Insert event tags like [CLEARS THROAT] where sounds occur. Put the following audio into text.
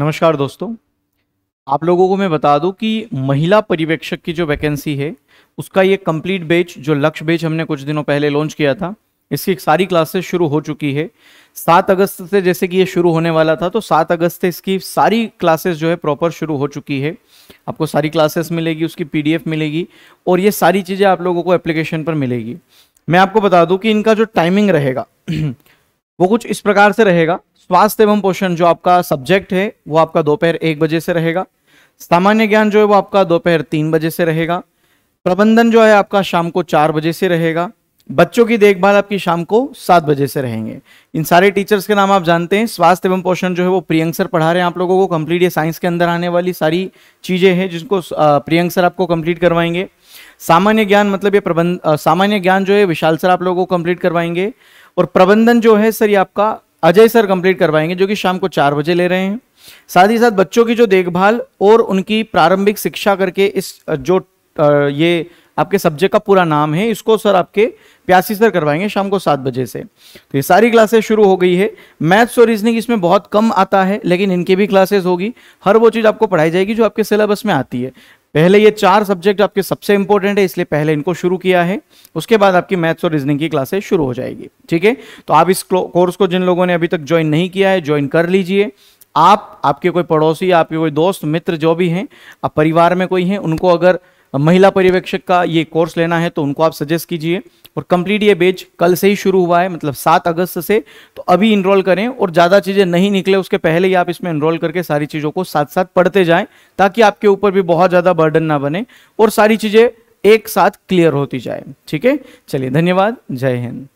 नमस्कार दोस्तों आप लोगों को मैं बता दूं कि महिला पर्यवेक्षक की जो वैकेंसी है उसका ये कंप्लीट बेच जो लक्ष्य बेच हमने कुछ दिनों पहले लॉन्च किया था इसकी सारी क्लासेस शुरू हो चुकी है सात अगस्त से जैसे कि ये शुरू होने वाला था तो सात अगस्त से इसकी सारी क्लासेस जो है प्रॉपर शुरू हो चुकी है आपको सारी क्लासेस मिलेगी उसकी पी मिलेगी और ये सारी चीज़ें आप लोगों को एप्लीकेशन पर मिलेगी मैं आपको बता दूँ कि इनका जो टाइमिंग रहेगा [CLEARS THROAT] वो कुछ इस प्रकार से रहेगा स्वास्थ्य एवं पोषण जो आपका सब्जेक्ट है वो आपका दोपहर एक बजे से रहेगा सामान्य ज्ञान जो है वो आपका दोपहर तीन बजे से रहेगा प्रबंधन जो है आपका शाम को चार बजे से रहेगा बच्चों की देखभाल आपकी शाम को सात बजे से रहेंगे इन सारे टीचर्स के नाम आप जानते हैं स्वास्थ्य एवं पोषण जो है वो प्रियंक सर पढ़ा रहे हैं आप लोगों को कंप्लीट ये साइंस के अंदर आने वाली सारी चीज़ें हैं जिनको प्रियंक सर आपको कंप्लीट करवाएंगे सामान्य ज्ञान मतलब ये प्रबंध सामान्य ज्ञान जो है विशाल सर आप लोगों को कंप्लीट करवाएंगे और प्रबंधन जो है सर ये आपका अजय सर कंप्लीट करवाएंगे जो कि शाम को चार बजे ले रहे हैं साथ ही साथ बच्चों की जो देखभाल और उनकी प्रारंभिक शिक्षा करके इस जो ये आपके सब्जेक्ट का पूरा नाम है इसको सर आपके प्यासी सर करवाएंगे शाम को सात बजे से तो ये सारी क्लासेस शुरू हो गई है मैथ्स और रीजनिंग इसमें बहुत कम आता है लेकिन इनकी भी क्लासेस होगी हर वो चीज़ आपको पढ़ाई जाएगी जो आपके सिलेबस में आती है पहले ये चार सब्जेक्ट आपके सबसे इंपॉर्टेंट है इसलिए पहले इनको शुरू किया है उसके बाद आपकी मैथ्स और रीजनिंग की क्लासेस शुरू हो जाएगी ठीक है तो आप इस कोर्स को जिन लोगों ने अभी तक ज्वाइन नहीं किया है ज्वाइन कर लीजिए आप आपके कोई पड़ोसी आपके कोई दोस्त मित्र जो भी हैं आप परिवार में कोई हैं उनको अगर महिला पर्यवेक्षक का ये कोर्स लेना है तो उनको आप सजेस्ट कीजिए और कंप्लीट ये बेच कल से ही शुरू हुआ है मतलब सात अगस्त से तो अभी इनरोल करें और ज़्यादा चीज़ें नहीं निकले उसके पहले ही आप इसमें इनरोल करके सारी चीज़ों को साथ साथ पढ़ते जाएं ताकि आपके ऊपर भी बहुत ज़्यादा बर्डन ना बने और सारी चीज़ें एक साथ क्लियर होती जाए ठीक है चलिए धन्यवाद जय हिंद